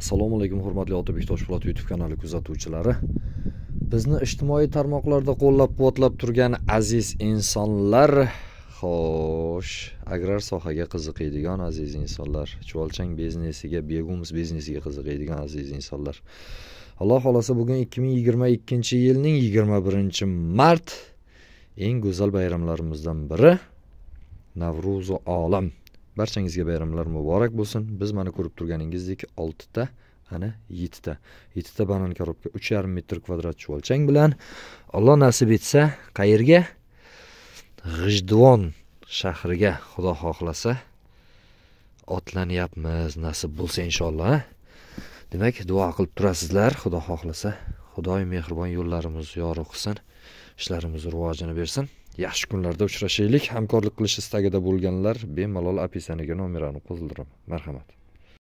assalomu alaykum hurmatli otabek toshpo'lat youtube kanali kuzatuvchilari bizni ijtimoiy tarmoqlarda qo'llab quvvatlab turgan aziz insonlar xo'sh agrar sohaga qiziqadigan aziz insonlar chuvalchang biznesiga begums biznesiga qiziqadigan aziz insonlar alloh xohlasa bugun ikki ming yigirma ikkinchi yilning yigirma birinchi mart eng go'zal bayramlarimizdan biri navro'zi olam barchangizga bayramlar muborak bo'lsin biz mana ko'rib turganingizdek oltita ana yettita yettita banan korobka uch yarim metr kvadrat chuvalchang bilan alloh nasib etsa qayerga g'ijduvon shahriga xudo xohlasa otlanyapmiz nasib bo'lsa inshaalloh demak duo qilib turasizlar xudo xohlasa xudoy mehribon yo'llarimizni yorug' qilsin ishlarimizni rivojini bersin yaxshi kunlarda uchrashaylik hamkorlik qilish istagida bo'lganlar bemalol apisaniga nomerani qo'ldiraman marhamat